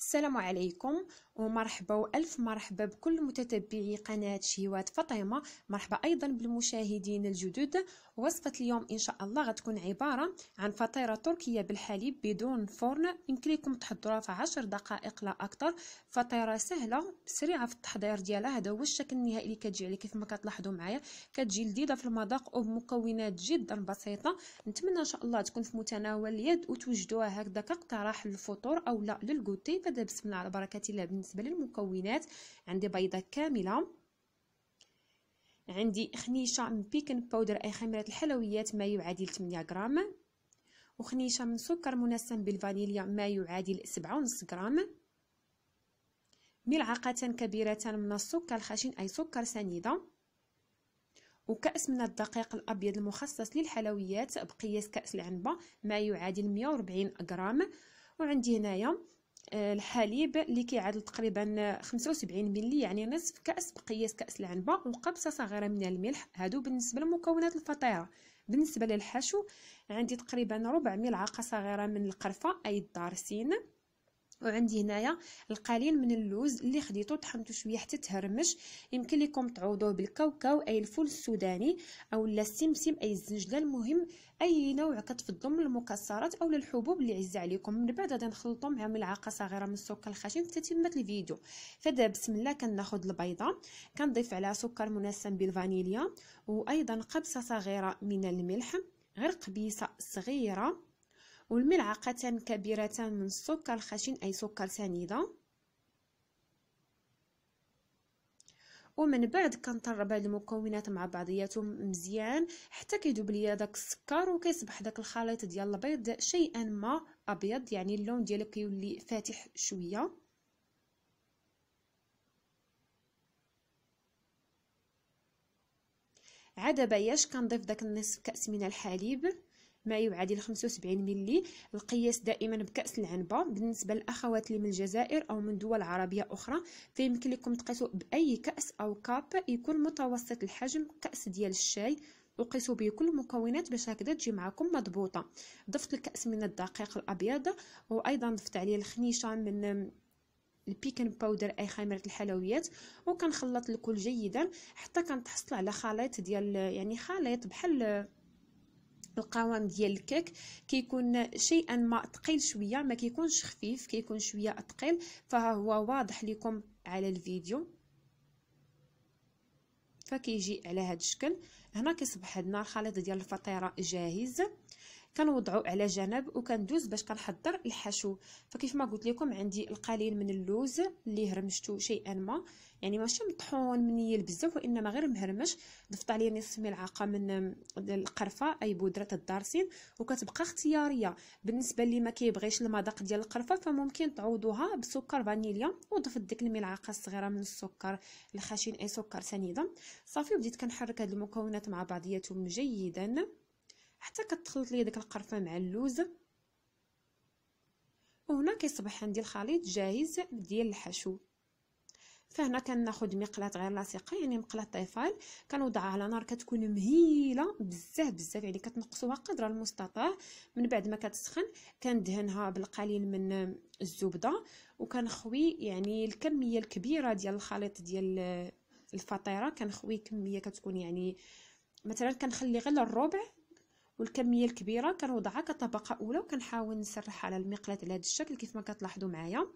السلام عليكم ومرحبا والف مرحبا بكل متتبعي قناه شهوات فاطمه مرحبا ايضا بالمشاهدين الجدد وصفه اليوم ان شاء الله غتكون عباره عن فطيره تركيه بالحليب بدون فرن يمكن لكم تحضروها في 10 دقائق لا اكثر فطيره سهله سريعه في التحضير ديالها هذا هو الشكل النهائي اللي كتجي عليه كيف ما كتلاحظوا معايا كتجي لذيذه في المذاق وبمكونات جدا بسيطه نتمنى ان شاء الله تكون في متناول اليد وتوجدوها هكذا كاقتراح للفطور او لا للكوتي هكذا بسم الله على بركة الله بالنسبة للمكونات عندي بيضة كاملة عندي خنيشة من بيكن باودر أي خميرة الحلويات ما يعادل 8 غرام وخنيشة من سكر منسم بالفانيليا ما يعادل 7.5 غرام ملعقة كبيرة من السكر الخشن أي سكر سنيدة وكأس من الدقيق الأبيض المخصص للحلويات بقياس كأس العنبة ما يعادل 140 غرام وعندي هنايا الحليب اللي كيعادل تقريبا 75 ملي يعني نصف كاس بقياس كاس العنبه وقبصه صغيره من الملح هادو بالنسبه لمكونات الفطيره بالنسبه للحشو عندي تقريبا ربع ملعقه صغيره من القرفه اي الدارسين وعندي هنايا القليل من اللوز اللي خديته طحنته شويه حتى تهرمش يمكن لكم تعوضوه بالكاوكاو اي الفول السوداني او السمسم اي الزنجله المهم اي نوع كتفضلوا من المكسرات او الحبوب اللي عزة عليكم من بعد غادي نخلطو مع ملعقه صغيره من السكر الخشن حتى تتمه الفيديو فدا بسم الله كناخذ البيضه كنضيف عليها سكر منسم بالفانيليا وايضا قبصه صغيره من الملح غير قبيصه صغيره والملعقتان كبيرتان من السكر الخشن أي سكر سنيدة ومن بعد كنطرب هاد المكونات مع بعضياتهم مزيان حتى كيذوب ليا داك السكر وكيصبح داك الخليط ديال البيض شيئا ما ابيض يعني اللون ديالو كيولي فاتح شويه عاد باياش كنضيف داك النصف كاس من الحليب ما يعادل 75 ملي القياس دائما بكأس العنبة بالنسبة للأخوات اللي من الجزائر أو من دول عربية أخرى فيمكن لكم تقيسوا بأي كأس أو كاب يكون متوسط الحجم كأس ديال الشاي وقيسوا به كل المكونات باش هكذا تجي معكم مضبوطه ضفت الكاس من الدقيق الابيض وايضا ضفت عليه الخنيشه من البيكن باودر اي خميره الحلويات وكنخلط الكل جيدا حتى كنتحصل على خليط ديال يعني خليط بحال القوام ديال الكيك كيكون شيئا ما ثقيل شويه ما كيكونش خفيف كيكون شويه ثقيل فها هو واضح لكم على الفيديو فكيجي على هذا الشكل هنا كيصبح عندنا الخليط ديال الفطيره جاهز كنوضعو على جنب وكندوز باش كنحضر الحشو فكيف ما قلت لكم عندي القليل من اللوز اللي هرمشتو شيئا ما يعني ماشي مطحون منيل بزاف وانما غير مهرمش ضفت عليه نصف ملعقه من القرفه اي بودره الدارسين وكتبقى اختياريه بالنسبه اللي ما كيبغيش المذاق ديال القرفه فممكن تعوضوها بسكر فانيليا وضفت ديك الملعقه الصغيره من السكر الخشن اي سكر سنيده صافي وبديت كنحرك هاد المكونات مع بعضياتهم جيدا حتى كتخلط لي ديك القرفه مع اللوز وهنا كيصبح عندي الخليط جاهز ديال الحشو فهنا كناخد مقلاة غير لاصقه يعني مقلاة طيفال كنوضعها على نار كتكون مهيله بزاف بزاف يعني كتنقصوها قدر المستطاع من بعد ما كتسخن كندهنها بالقليل من الزبده وكنخوي يعني الكميه الكبيره ديال الخليط ديال الفطيره كنخوي كميه كتكون يعني مثلا كنخلي غير الربع والكميه الكبيره كنوضعها كطبقه اولى وكنحاول نسرح على المقلاة على هذا الشكل كيف ما كتلاحظوا معايا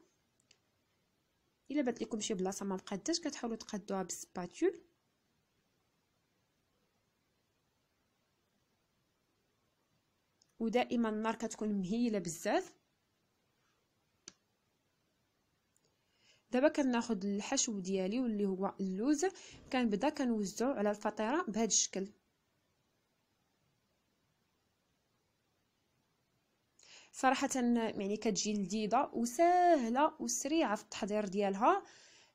الا بات لكم شي بلاصه ما مقاداش كتحاولوا تقادوها بالسباتول ودائما النار كتكون مهيله بزاف دابا كناخذ الحشو ديالي واللي هو اللوز كنبدا كنوزعو على الفطيره بهذا الشكل صراحه يعني كتجي لذيذه وسهله وسريعه في التحضير ديالها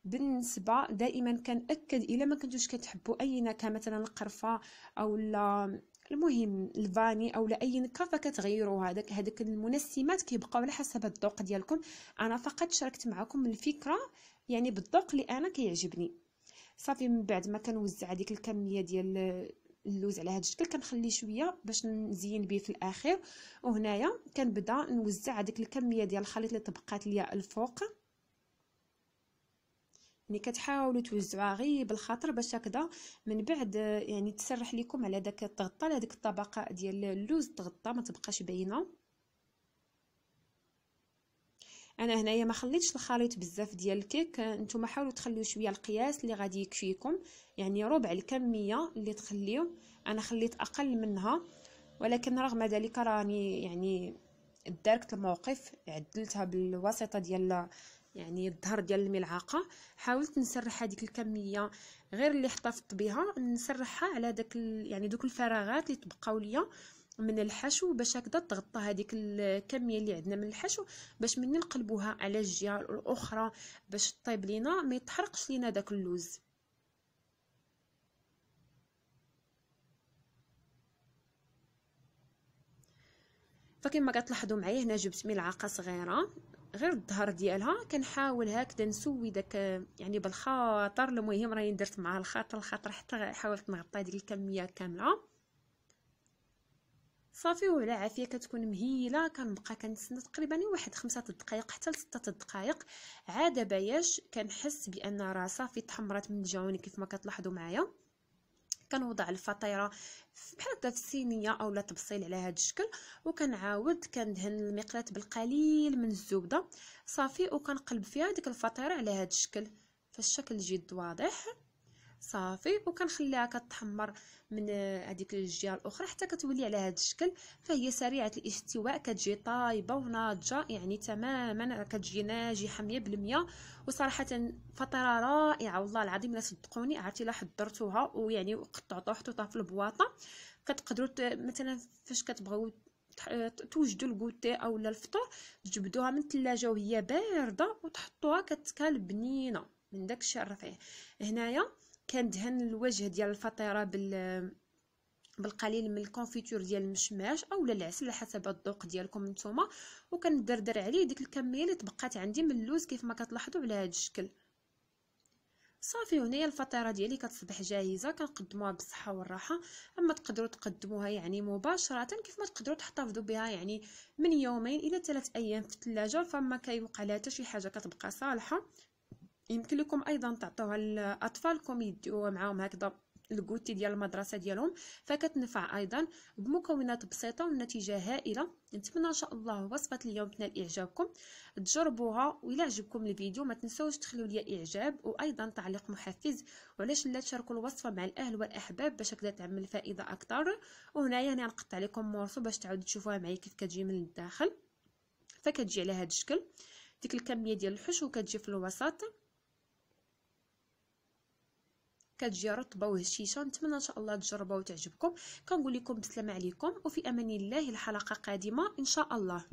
بالنسبه دائما كنأكد الا ما كنتوش كتحبوا اي نكهه مثلا القرفه او المهم الفاني او اي نكهه فكتغيروها هذاك هذاك المنسمات كيبقاو على حسب الذوق ديالكم انا فقط شاركت معكم الفكره يعني بالذوق اللي انا كيعجبني صافي من بعد ما كنوزع هذيك الكميه ديال اللوز على هذا الشكل كنخليه شويه باش نزين به في الاخير وهنايا كنبدا نوزع هذيك الكميه ديال الخليط اللي طبقات ليا الفوق يعني كتحاولوا توزعوها غير بالخاطر باش هكذا من بعد يعني تسرح لكم على داك التغطى على الطبقه ديال اللوز تغطى ما تبقاش باينه انا هنايا ما خليتش الخليط بزاف ديال الكيك نتوما حاولوا تخليو شويه القياس اللي غادي يكفيكم يعني ربع الكميه اللي تخليو انا خليت اقل منها ولكن رغم ذلك راني يعني داركت الموقف عدلتها بالواسطه ديال يعني الظهر ديال الملعقه حاولت نسرح هذيك الكميه غير اللي احتفظت بها نسرحها على داك يعني دوك الفراغات اللي تبقاو ليا من الحشو باش هكذا تغطى هذيك الكميه اللي عندنا من الحشو باش ملي نقلبوها على الجهه الاخرى باش طيب لينا ما يتحرقش لينا داك اللوز فكما كتلاحظوا معايا هنا جبت ملعقه صغيره غير الظهر ديالها كنحاول هكذا نسوي داك يعني بالخاطر المهم راني درت معاه الخاطر الخاطر حتى حاولت نغطي هذيك الكميه كامله صافي وعلى عافيه كتكون مهيله كنبقى كنتسنى تقريبا واحد خمسة دقائق حتى لستة دقائق عاد باش كنحس بان راه صافي تحمرات من الجوانب كيف ما كتلاحظوا معايا كنوضع الفطيره بحال هكا في الصينيه اولا تبصيل على هذا الشكل وكنعاود كندهن المقلاة بالقليل من الزبده صافي وكنقلب فيها ديك الفطيره على هذا الشكل فالشكل جد واضح صافي وكنخليها كتحمر من هذيك الجهه الاخرى حتى كتولي على هذا الشكل فهي سريعه الاستواء كتجي طايبه وناضجه يعني تماما كتجي ناجحه 100% وصراحه فطره رائعه والله العظيم لا صدقوني عرفتي لا حضرتوها ويعني قطعتوها حطيتوها في البواطه كتقدروا مثلا فاش كتبغيو توجدوا الكوتي اولا الفطور تجبدوها من الثلاجه وهي بارده وتحطوها كتكال بنينه من داك الشيء الرفيع هنايا كندهن الوجه ديال الفطيره بال بالقليل من الكونفيتور ديال المشماش اولا العسل على حسب الذوق ديالكم نتوما وكندردر عليه ديك الكميه اللي تبقات عندي من اللوز كيف ما كتلاحظوا على هذا الشكل صافي هنايا الفطيره ديالي كتصبح جاهزه كنقدموها بالصحه والراحه اما تقدروا تقدموها يعني مباشره كيف ما تقدروا تحتفظوا بها يعني من يومين الى ثلاث ايام في الثلاجه فما كيوقع لها حتى شي حاجه كتبقى صالحه يمكن لكم ايضا تعطوها لاطفالكم يديو معاهم هكذا الكوتي ديال المدرسه ديالهم فكتنفع ايضا بمكونات بسيطه والنتيجه هائله نتمنى ان شاء الله وصفه اليوم تنال اعجابكم تجربوها ولا عجبكم الفيديو ما تنسوش تخليو لي اعجاب وايضا تعليق محفز وعلاش لا تشاركوا الوصفه مع الاهل والاحباب باش هكذا تعمل فائده اكثر وهنايا انا نقطع لكم مورسو باش تعاودوا تشوفوها معايا كيف كتجي من الداخل فكتجي على هذا الشكل ديك الكميه ديال الحشو كتجي في الوسط كتجي رطبه وهشيشه نتمنى ان شاء الله تجربوها وتعجبكم كنقول لكم بسلامه عليكم وفي امان الله الحلقه قادمه ان شاء الله